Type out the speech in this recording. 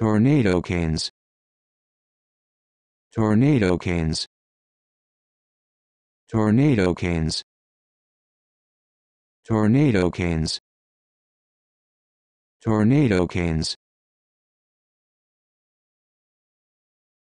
Tornado canes. Tornado canes. Tornado canes. Tornado canes. Tornado canes.